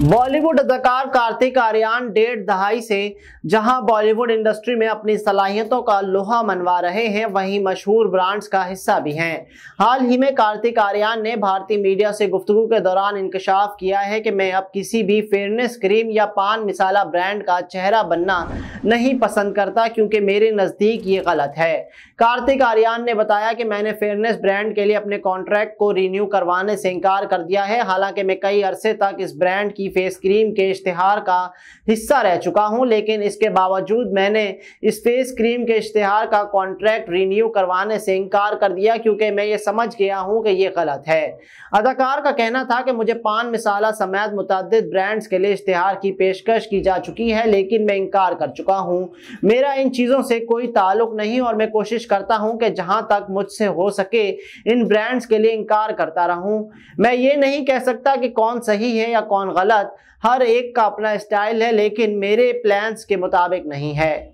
बॉलीवुड अदाकार कार्तिक आर्यन डेढ़ दहाई से जहां बॉलीवुड इंडस्ट्री में अपनी सलाहियतों का लोहा मनवा रहे हैं वहीं मशहूर ब्रांड्स का हिस्सा भी हैं हाल ही में कार्तिक आर्यन ने भारतीय मीडिया से गुफ्तु के दौरान इंकशाफ किया है कि मैं अब किसी भी फेयरनेस क्रीम या पान मिसाला ब्रांड का चेहरा बनना नहीं पसंद करता क्योंकि मेरे नज़दीक ये गलत है कार्तिक आर्यन ने बताया कि मैंने फेयरनेस ब्रांड के लिए अपने कॉन्ट्रैक्ट को रिन्यू करवाने से इनकार कर दिया है हालांकि मैं कई अरसे तक इस ब्रांड की की फेस क्रीम के इश्तहार का हिस्सा रह चुका हूं लेकिन इसके बावजूद मैंने इस फेस क्रीम के इश्तहार का कॉन्ट्रैक्ट रीन्यू करवाने से इनकार कर दिया क्योंकि मैं ये समझ गया हूं कि ये गलत है अदाकार का कहना था कि मुझे पान मिसाला समेत मुतद ब्रांड्स के लिए इश्तहार की पेशकश की जा चुकी है लेकिन मैं इनकार कर चुका हूँ मेरा इन चीज़ों से कोई ताल्लुक नहीं और मैं कोशिश करता हूँ कि जहाँ तक मुझसे हो सके इन ब्रांड्स के लिए इनकार करता रहूँ मैं ये नहीं कह सकता कि कौन सही है या कौन गलत हालत हर एक का अपना स्टाइल है लेकिन मेरे प्लान्स के मुताबिक नहीं है